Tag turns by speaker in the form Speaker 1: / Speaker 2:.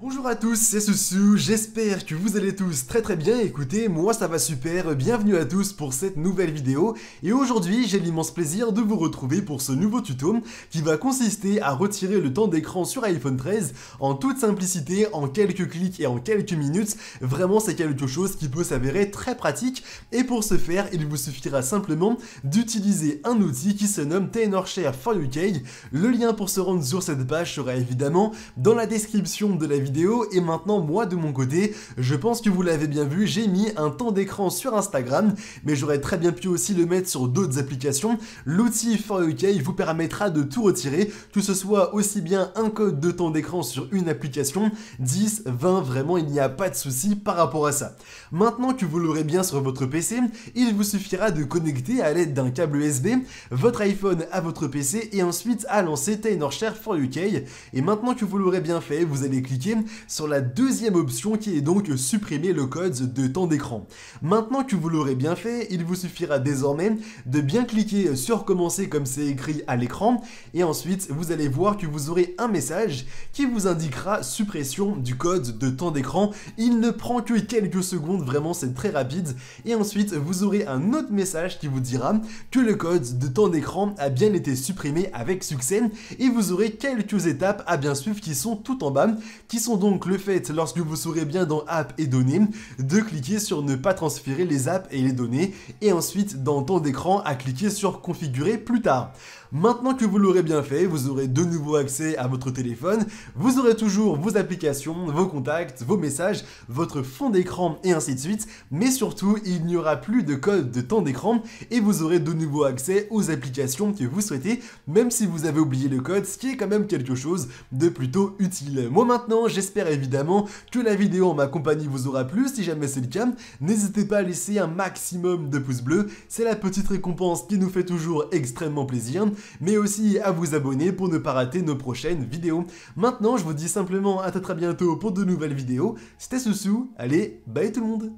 Speaker 1: Bonjour à tous, c'est Soussou, j'espère que vous allez tous très très bien, écoutez, moi ça va super, bienvenue à tous pour cette nouvelle vidéo, et aujourd'hui j'ai l'immense plaisir de vous retrouver pour ce nouveau tuto qui va consister à retirer le temps d'écran sur iPhone 13 en toute simplicité, en quelques clics et en quelques minutes, vraiment c'est quelque chose qui peut s'avérer très pratique, et pour ce faire il vous suffira simplement d'utiliser un outil qui se nomme TenorShare for UK, le lien pour se rendre sur cette page sera évidemment dans la description de la vidéo et maintenant moi de mon côté, je pense que vous l'avez bien vu, j'ai mis un temps d'écran sur Instagram, mais j'aurais très bien pu aussi le mettre sur d'autres applications. L'outil For UK vous permettra de tout retirer, que ce soit aussi bien un code de temps d'écran sur une application, 10, 20, vraiment il n'y a pas de souci par rapport à ça. Maintenant que vous l'aurez bien sur votre PC, il vous suffira de connecter à l'aide d'un câble USB votre iPhone à votre PC et ensuite à lancer tainorshare For UK. Et maintenant que vous l'aurez bien fait, vous allez cliquer sur la deuxième option qui est donc supprimer le code de temps d'écran. Maintenant que vous l'aurez bien fait, il vous suffira désormais de bien cliquer sur commencer comme c'est écrit à l'écran et ensuite vous allez voir que vous aurez un message qui vous indiquera suppression du code de temps d'écran. Il ne prend que quelques secondes, vraiment c'est très rapide et ensuite vous aurez un autre message qui vous dira que le code de temps d'écran a bien été supprimé avec succès et vous aurez quelques étapes à bien suivre qui sont tout en bas qui sont donc le fait, lorsque vous serez bien dans App et données, de cliquer sur Ne pas transférer les apps et les données, et ensuite dans Temps d'écran à cliquer sur Configurer plus tard. Maintenant que vous l'aurez bien fait, vous aurez de nouveau accès à votre téléphone, vous aurez toujours vos applications, vos contacts, vos messages, votre fond d'écran et ainsi de suite, mais surtout il n'y aura plus de code de temps d'écran et vous aurez de nouveau accès aux applications que vous souhaitez, même si vous avez oublié le code, ce qui est quand même quelque chose de plutôt utile. Moi maintenant, J'espère évidemment que la vidéo en ma compagnie vous aura plu. Si jamais c'est le cas, n'hésitez pas à laisser un maximum de pouces bleus. C'est la petite récompense qui nous fait toujours extrêmement plaisir. Mais aussi à vous abonner pour ne pas rater nos prochaines vidéos. Maintenant, je vous dis simplement à très très bientôt pour de nouvelles vidéos. C'était Soussou. Allez, bye tout le monde